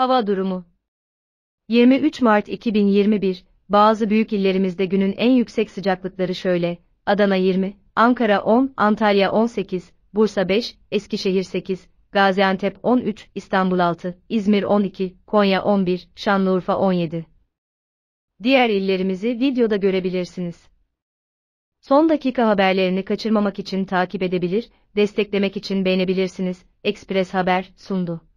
Hava durumu 23 Mart 2021 Bazı büyük illerimizde günün en yüksek sıcaklıkları şöyle: Adana 20, Ankara 10, Antalya 18, Bursa 5, Eskişehir 8, Gaziantep 13, İstanbul 6, İzmir 12, Konya 11, Şanlıurfa 17. Diğer illerimizi videoda görebilirsiniz. Son dakika haberlerini kaçırmamak için takip edebilir, desteklemek için beğenebilirsiniz. Express Haber sundu.